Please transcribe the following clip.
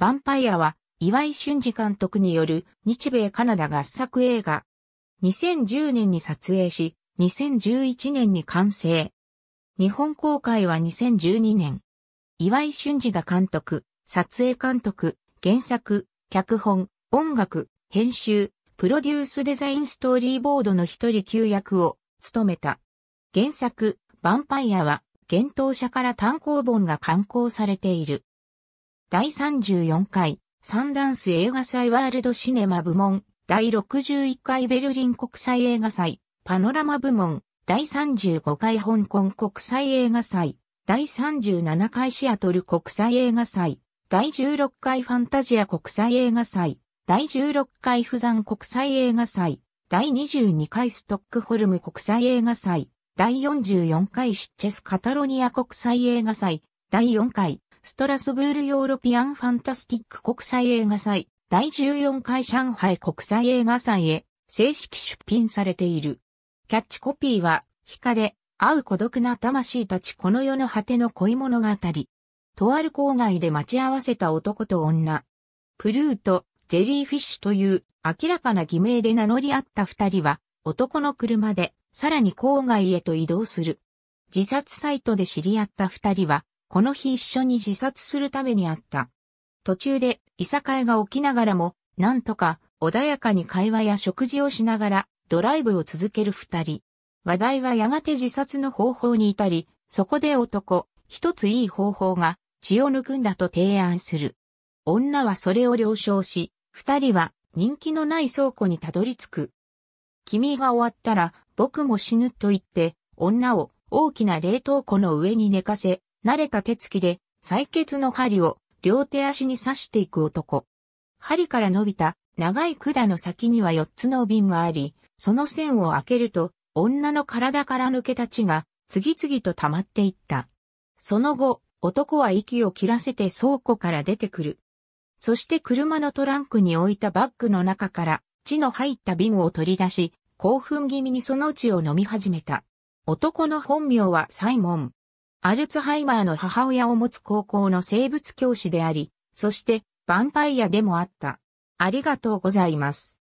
ヴァンパイアは、岩井俊二監督による日米カナダ合作映画。2010年に撮影し、2011年に完成。日本公開は2012年。岩井俊二が監督、撮影監督、原作、脚本、音楽、編集、プロデュースデザインストーリーボードの一人旧役を務めた。原作、ヴァンパイアは、幻冬者から単行本が刊行されている。第34回、サンダンス映画祭ワールドシネマ部門、第61回ベルリン国際映画祭、パノラマ部門、第35回香港国際映画祭、第37回シアトル国際映画祭、第16回ファンタジア国際映画祭、第16回フザン国際映画祭、第22回ストックホルム国際映画祭、第44回シッチェスカタロニア国際映画祭、第4回ストラスブールヨーロピアンファンタスティック国際映画祭、第14回上海国際映画祭へ正式出品されている。キャッチコピーは、惹かれ、会う孤独な魂たちこの世の果ての恋物語。とある郊外で待ち合わせた男と女。プルート、ジェリーフィッシュという明らかな偽名で名乗り合った二人は、男の車で、さらに郊外へと移動する。自殺サイトで知り合った二人は、この日一緒に自殺するためにあった。途中で、いさかいが起きながらも、なんとか、穏やかに会話や食事をしながら、ドライブを続ける二人。話題はやがて自殺の方法に至り、そこで男、一ついい方法が、血を抜くんだと提案する。女はそれを了承し、二人は人気のない倉庫にたどり着く。君が終わったら僕も死ぬと言って、女を大きな冷凍庫の上に寝かせ、慣れた手つきで、採血の針を両手足に刺していく男。針から伸びた長い管の先には4つの瓶があり、その線を開けると、女の体から抜けた血が次々と溜まっていった。その後、男は息を切らせて倉庫から出てくる。そして車のトランクに置いたバッグの中から血の入った瓶を取り出し、興奮気味にその血を飲み始めた。男の本名はサイモン。アルツハイマーの母親を持つ高校の生物教師であり、そして、ヴァンパイアでもあった。ありがとうございます。